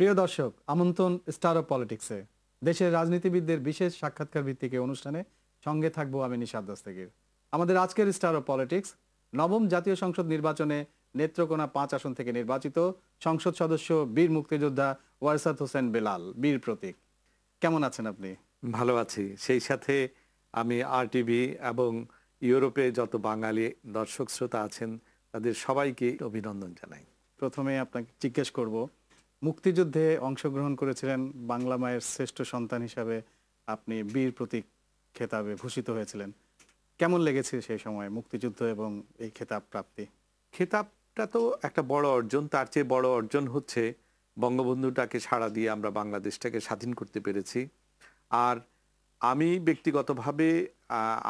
প্রিয় দর্শক আমন্ত্রণ স্টার অফ পলিটিক্সে দেশের রাজনীতিবিদদের বিশেষ সাক্ষাৎকার ভিত্তিকে অনুষ্ঠানে সঙ্গে থাকবো আমি নিশাদ দস্তগীর আমাদের আজকের স্টার অফ পলিটিক্স নবম জাতীয় সংসদ নির্বাচনে নেত্রকোনা পাঁচ আসন থেকে নির্বাচিত সংসদ সদস্য বীর মুক্তিযোদ্ধা ওয়ারসাদ হোসেন বেলাল বীর প্রতীক কেমন আছেন আপনি ভালো আছি সেই সাথে আমি আর টিভি এবং ইউরোপে যত বাঙালি দর্শক শ্রোতা আছেন তাদের সবাইকে অভিনন্দন জানাই প্রথমে আপনাকে জিজ্ঞেস করবো মুক্তিযুদ্ধে অংশগ্রহণ করেছিলেন বাংলা মায়ের শ্রেষ্ঠ সন্তান হিসাবে আপনি বীর প্রতীক খেতাবে ভূষিত হয়েছিলেন কেমন লেগেছে সেই সময় মুক্তিযুদ্ধ এবং এই খেতাব প্রাপ্তি খেতাবটা তো একটা বড় অর্জন তার চেয়ে বড় অর্জন হচ্ছে বঙ্গবন্ধুটাকে সাড়া দিয়ে আমরা বাংলাদেশটাকে স্বাধীন করতে পেরেছি আর আমি ব্যক্তিগতভাবে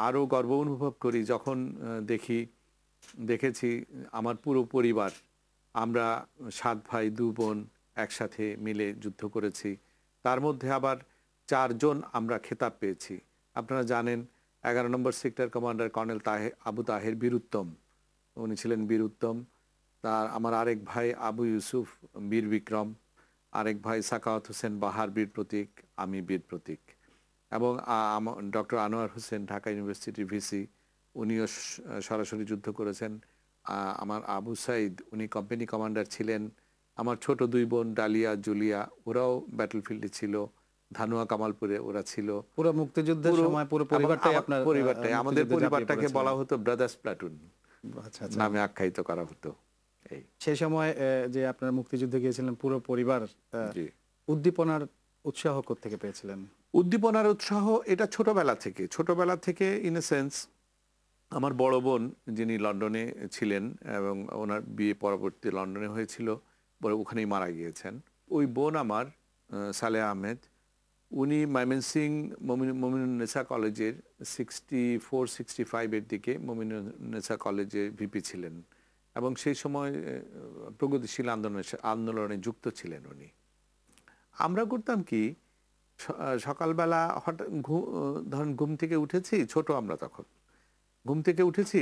আরও গর্ব অনুভব করি যখন দেখি দেখেছি আমার পুরো পরিবার আমরা সাত ভাই দু বোন একসাথে মিলে যুদ্ধ করেছি তার মধ্যে আবার চারজন আমরা খেতাব পেয়েছি আপনারা জানেন এগারো নম্বর সেক্টর কমান্ডার কর্নেল তাহে আবু তাহের বীরুত্তম উনি ছিলেন বীরুত্তম তার আমার আরেক ভাই আবু ইউসুফ বীর বিক্রম আরেক ভাই সাকাওয়াত হোসেন বাহার বীর প্রতীক আমি বীর প্রতীক এবং ডক্টর আনোয়ার হোসেন ঢাকা ইউনিভার্সিটির ভিসি উনিও সরাসরি যুদ্ধ করেছেন আমার আবু সাইদ উনি কোম্পানি কমান্ডার ছিলেন আমার ছোট দুই বোন ডালিয়া জুলিয়া ওরাও ব্যাটল ফিল্ডে ছিল ধানুয়া কামালপুরে ওরা ছিল পুরো মুক্তিযুদ্ধের সময় পুরো পরিবারটাই আপনার পরিবারটাই আমাদের পরিবারটাকে বলা হতো ব্রাদার্স আচ্ছা, আচ্ছা। প্লাটুন নামে আখ্যায়িত করা হতো এই সেই সময় যে আপনার মুক্তিযুদ্ধে গিয়েছিলেন পুরো পরিবার উদ্দীপনার উৎসাহ থেকে পেয়েছিলেন উদ্দীপনার উৎসাহ এটা ছোটবেলা থেকে ছোটবেলা থেকে ইন এ সেন্স আমার বড় বোন যিনি লন্ডনে ছিলেন এবং ওনার বিয়ে পরবর্তী লন্ডনে হয়েছিল বলে ওখানেই মারা গিয়েছেন ওই বোন আমার সালে আহমেদ উনি ময়মনসিং মমিনুন্নেসা কলেজের সিক্সটি ফোর সিক্সটি ফাইভের দিকে মমিনুন্নেসা কলেজের ভিপি ছিলেন এবং সেই সময় প্রগতিশীল আন্দোলনের আন্দোলনে যুক্ত ছিলেন উনি আমরা করতাম কি সকালবেলা হঠাৎ ধরেন ঘুম থেকে উঠেছি ছোট আমরা তখন ঘুম থেকে উঠেছি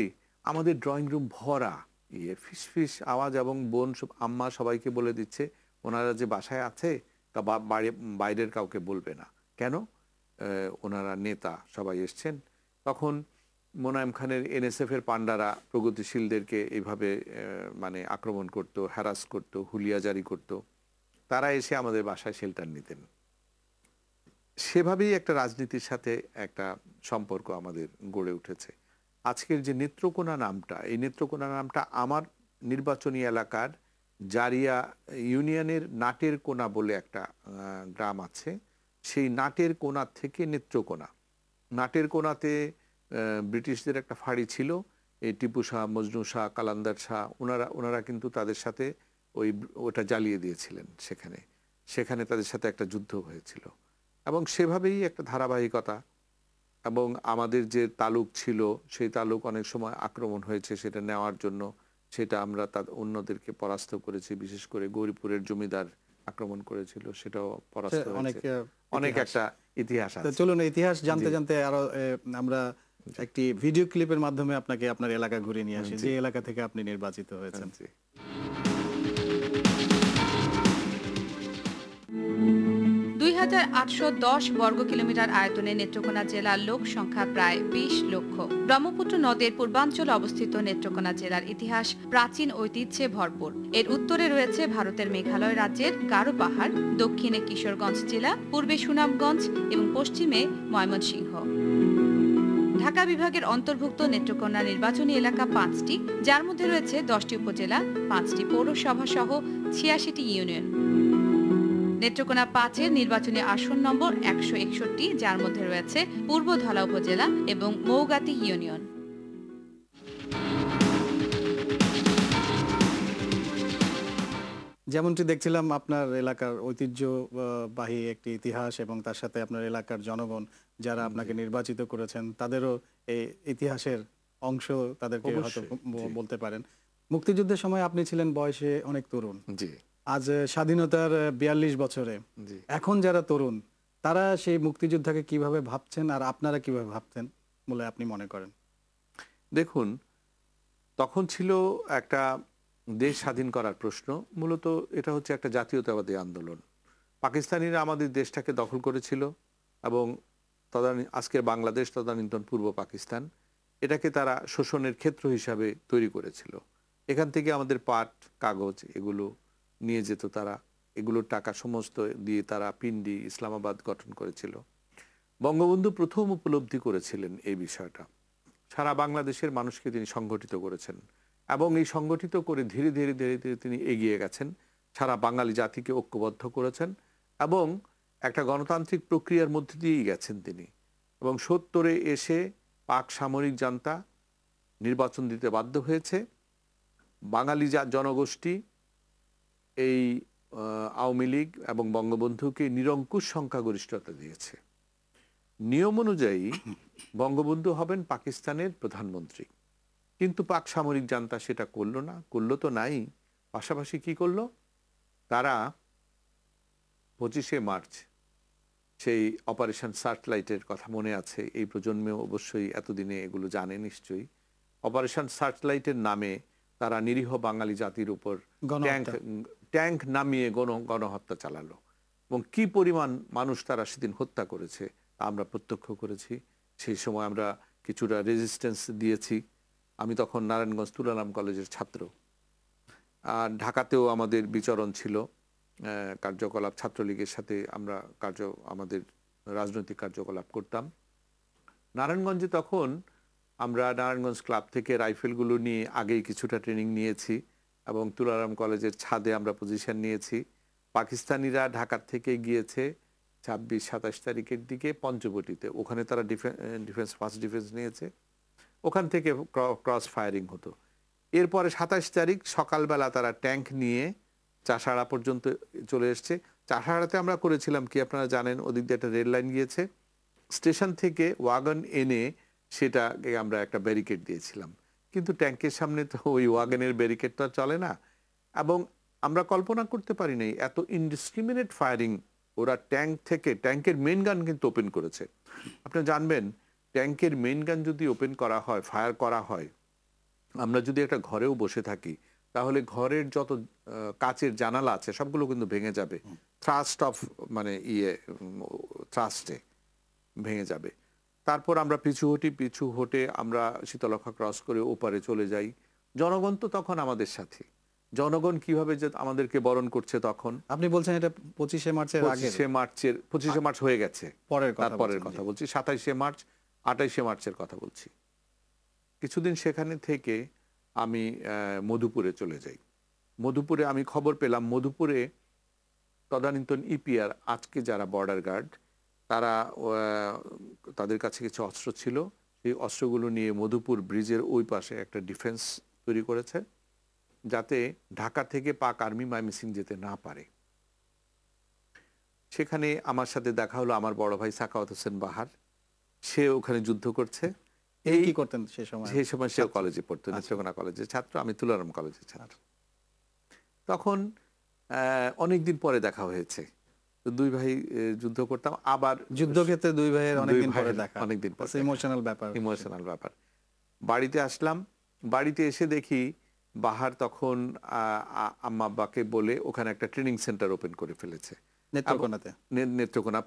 আমাদের ড্রয়িং রুম ভরা ইয়ে ফিস ফিস আওয়াজ এবং বোন সব আম্মা সবাইকে বলে দিচ্ছে ওনারা যে বাসায় আছে তা বাইরের কাউকে বলবে না কেন ওনারা নেতা সবাই এসছেন তখন মোনায়েম খানের এনএসএফের পাণ্ডারা প্রগতিশীলদেরকে এইভাবে মানে আক্রমণ করত হ্যারাস করত হুলিয়া জারি করত তারা এসে আমাদের বাসায় শেল্টার নিতেন সেভাবেই একটা রাজনীতির সাথে একটা সম্পর্ক আমাদের গড়ে উঠেছে আজকের যে নেত্রকোনা নামটা এই নেত্রকোনা নামটা আমার নির্বাচনী এলাকার জারিয়া ইউনিয়নের নাটের কোনা বলে একটা গ্রাম আছে সেই নাটের কোনা থেকে নেত্রকোনা নাটের কোনাতে ব্রিটিশদের একটা ফাঁড়ি ছিল এই টিপু শাহ মজনু শাহ কালান্দার শাহ ওনারা ওনারা কিন্তু তাদের সাথে ওই ওটা জ্বালিয়ে দিয়েছিলেন সেখানে সেখানে তাদের সাথে একটা যুদ্ধ হয়েছিল এবং সেভাবেই একটা ধারাবাহিকতা এবং আমাদের যে তালুক ছিল সেই তালুক অনেক সময় আক্রমণ হয়েছে সেটা নেওয়ার জন্য সেটা আমরা তার অন্যদেরকে পরাস্ত করেছি বিশেষ করে গৌরীপুরের জমিদার আক্রমণ করেছিল সেটাও পরাস্ত অনেক একটা ইতিহাস চলুন ইতিহাস জানতে জানতে আরো আমরা একটি ভিডিও ক্লিপের মাধ্যমে আপনাকে আপনার এলাকা ঘুরে নিয়ে আসি যে এলাকা থেকে আপনি নির্বাচিত হয়েছেন হাজার আটশো দশ বর্গ কিলোমিটার আয়তনে নেত্রকোনা জেলার লোক সংখ্যা প্রায় বিশ লক্ষ ব্রহ্মপুত্র নদের পূর্বাঞ্চলে অবস্থিত নেত্রকোনা জেলার ইতিহাস প্রাচীন ঐতিহ্যে ভরপুর এর উত্তরে রয়েছে ভারতের মেঘালয় রাজ্যের গারো পাহাড় দক্ষিণে কিশোরগঞ্জ জেলা পূর্বে সুনামগঞ্জ এবং পশ্চিমে ময়মনসিংহ ঢাকা বিভাগের অন্তর্ভুক্ত নেত্রকোনা নির্বাচনী এলাকা পাঁচটি যার মধ্যে রয়েছে দশটি উপজেলা পাঁচটি পৌরসভা সহ ছিয়াশিটি ইউনিয়ন নেত্রকোনা পাঁচের নির্বাচনী আসন নম্বর একশো যার মধ্যে রয়েছে পূর্ব ধলা উপজেলা এবং মৌগাতি ইউনিয়ন যেমনটি দেখছিলাম আপনার এলাকার ঐতিহ্যবাহী একটি ইতিহাস এবং তার সাথে আপনার এলাকার জনগণ যারা আপনাকে নির্বাচিত করেছেন তাদেরও এই ইতিহাসের অংশ তাদেরকে হয়তো বলতে পারেন মুক্তিযুদ্ধের সময় আপনি ছিলেন বয়সে অনেক তরুণ জি আজ স্বাধীনতার বিয়াল্লিশ বছরে এখন যারা তরুণ তারা সেই মুক্তিযোদ্ধাকে কিভাবে ভাবছেন আর আপনারা কিভাবে ভাবতেন বলে আপনি মনে করেন দেখুন তখন ছিল একটা দেশ স্বাধীন করার প্রশ্ন মূলত এটা হচ্ছে একটা জাতীয়তাবাদী আন্দোলন পাকিস্তানিরা আমাদের দেশটাকে দখল করেছিল এবং তদানী আজকের বাংলাদেশ তদানীন্তন পূর্ব পাকিস্তান এটাকে তারা শোষণের ক্ষেত্র হিসাবে তৈরি করেছিল এখান থেকে আমাদের পাট কাগজ এগুলো নিয়ে যেত তারা এগুলোর টাকা সমস্ত দিয়ে তারা পিন্ডি ইসলামাবাদ গঠন করেছিল বঙ্গবন্ধু প্রথম উপলব্ধি করেছিলেন এই বিষয়টা সারা বাংলাদেশের মানুষকে তিনি সংগঠিত করেছেন এবং এই সংগঠিত করে ধীরে ধীরে ধীরে ধীরে তিনি এগিয়ে গেছেন সারা বাঙালি জাতিকে ঐক্যবদ্ধ করেছেন এবং একটা গণতান্ত্রিক প্রক্রিয়ার মধ্যে দিয়েই গেছেন তিনি এবং সত্তরে এসে পাক সামরিক জান্তা নির্বাচন দিতে বাধ্য হয়েছে বাঙালি জনগোষ্ঠী এই আওয়ামী লীগ এবং বঙ্গবন্ধুকে নিরঙ্কুশ সংখ্যাগরিষ্ঠতা দিয়েছে নিয়ম অনুযায়ী বঙ্গবন্ধু হবেন পাকিস্তানের প্রধানমন্ত্রী কিন্তু পাক সামরিক জানতা সেটা করল না করল তো নাই পাশাপাশি কি করল তারা পঁচিশে মার্চ সেই অপারেশন সার্চলাইটের কথা মনে আছে এই প্রজন্মে অবশ্যই এতদিনে এগুলো জানে নিশ্চয়ই অপারেশন সার্চলাইটের নামে তারা নিরীহ বাঙালি জাতির উপর ট্যাঙ্ক নামিয়ে গণ গণহত্যা চালালো এবং কি পরিমাণ মানুষ তারা সেদিন হত্যা করেছে আমরা প্রত্যক্ষ করেছি সেই সময় আমরা কিছুটা রেজিস্ট্যান্স দিয়েছি আমি তখন নারায়ণগঞ্জ তুলারাম কলেজের ছাত্র আর ঢাকাতেও আমাদের বিচরণ ছিল কার্যকলাপ ছাত্রলীগের সাথে আমরা কার্য আমাদের রাজনৈতিক কার্যকলাপ করতাম নারায়ণগঞ্জে তখন আমরা নারায়ণগঞ্জ ক্লাব থেকে রাইফেলগুলো নিয়ে আগেই কিছুটা ট্রেনিং নিয়েছি এবং তুলারাম কলেজের ছাদে আমরা পজিশন নিয়েছি পাকিস্তানিরা ঢাকার থেকে গিয়েছে ছাব্বিশ সাতাশ তারিখের দিকে পঞ্চবটিতে ওখানে তারা ডিফেন্স ফার্স্ট ডিফেন্স নিয়েছে ওখান থেকে ক্রস ফায়ারিং হতো এরপরে সাতাশ তারিখ সকালবেলা তারা ট্যাঙ্ক নিয়ে চাষাড়া পর্যন্ত চলে এসছে চাষাড়াতে আমরা করেছিলাম কি আপনারা জানেন ওদিক দিয়ে একটা রেল লাইন গিয়েছে স্টেশন থেকে ওয়াগন এনে সেটাকে আমরা একটা ব্যারিকেড দিয়েছিলাম কিন্তু ট্যাঙ্কের সামনে তো ওই ওয়াগনের ব্যারিকেড তো চলে না এবং আমরা কল্পনা করতে পারি নাই এত ইনডিসক্রিমিনেট ফায়ারিং ওরা ট্যাঙ্ক থেকে ট্যাঙ্কের মেন গান কিন্তু ওপেন করেছে আপনি জানবেন ট্যাঙ্কের মেন গান যদি ওপেন করা হয় ফায়ার করা হয় আমরা যদি একটা ঘরেও বসে থাকি তাহলে ঘরের যত কাচের জানালা আছে সবগুলো কিন্তু ভেঙে যাবে থ্রাস্ট অফ মানে ইয়ে থ্রাস্টে ভেঙে যাবে তারপর আমরা পিছু হটি পিছু হটে আমরা শীতলক্ষা ক্রস করে ওপারে চলে যাই জনগণ তো তখন আমাদের সাথে জনগণ কিভাবে যে আমাদেরকে বরণ করছে তখন আপনি বলছেন এটা পঁচিশে মার্চের পঁচিশে মার্চের পঁচিশে মার্চ হয়ে গেছে পরের পরের কথা বলছি সাতাইশে মার্চ আটাইশে মার্চের কথা বলছি কিছুদিন সেখানে থেকে আমি মধুপুরে চলে যাই মধুপুরে আমি খবর পেলাম মধুপুরে তদানীন্তন ইপিআর e আজকে যারা বর্ডার গার্ড তারা তাদের কাছে কিছু অস্ত্র ছিল সেই অস্ত্রগুলো নিয়ে মধুপুর ব্রিজের ওই পাশে একটা ডিফেন্স তৈরি করেছে যাতে ঢাকা থেকে পাক আর্মি মাইমিসিং যেতে না পারে সেখানে আমার সাথে দেখা হলো আমার বড় ভাই সাকাওয়াত হোসেন বাহার সে ওখানে যুদ্ধ করছে এই কি করতেন সে সময় সেই সময় সে কলেজে পড়তো আচ্ছা। নেত্রকোনা কলেজের ছাত্র আমি তুলারাম কলেজের ছাত্র তখন অনেকদিন পরে দেখা হয়েছে দুই ভাই যুদ্ধ করতাম আবার যুদ্ধক্ষেত্রে দুই ভাইয়ের অনেকদিন পরে দেখা অনেকদিন পরে ইমোশনাল ব্যাপার ইমোশনাল ব্যাপার বাড়িতে আসলাম বাড়িতে এসে দেখি বাহার তখন আম্মা আব্বাকে বলে ওখানে একটা ট্রেনিং সেন্টার ওপেন করে ফেলেছে নেত্রকোনাতে নেত্রকোনা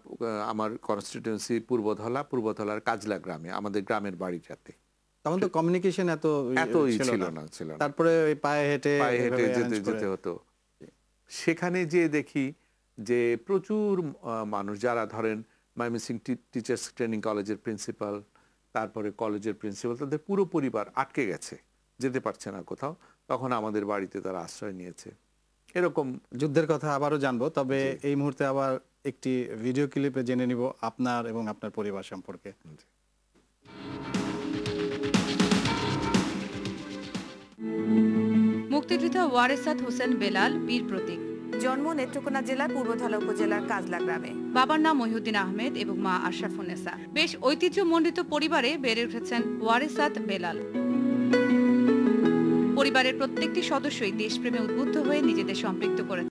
আমার কনস্টিটিউয়েন্সি পূর্বধলা পূর্বধলার কাজলা গ্রামে আমাদের গ্রামের বাড়িটাতে তখন তো কমিউনিকেশন এত এত ছিল না ছিল তারপরে পায়ে হেঁটে পায়ে হেঁটে যেতে যেতে হতো সেখানে যে দেখি যে প্রচুর মানুষ যারা ধরেন ময়মনসিং টিচার্স ট্রেনিং কলেজের প্রিন্সিপাল তারপরে কলেজের প্রিন্সিপাল তাদের পুরো পরিবার আটকে গেছে যেতে পারছে না কোথাও তখন আমাদের বাড়িতে তারা আশ্রয় নিয়েছে এরকম যুদ্ধের কথা আবারও জানবো তবে এই মুহূর্তে আবার একটি ভিডিও ক্লিপে জেনে নিব আপনার এবং আপনার পরিবার সম্পর্কে মুক্তিযোদ্ধা ওয়ারেসাদ হোসেন বেলাল বীর প্রতীক জন্ম নেত্রকোনা জেলার পূর্বধলা উপজেলার কাজলা গ্রামে বাবার নাম মহিউদ্দিন আহমেদ এবং মা আশরাফুনেসা বেশ ঐতিহ্যমণ্ডিত পরিবারে বেড়ে উঠেছেন ওয়ারেসাত বেলাল পরিবারের প্রত্যেকটি সদস্যই দেশপ্রেমে উদ্বুদ্ধ হয়ে নিজেদের সম্পৃক্ত করেছে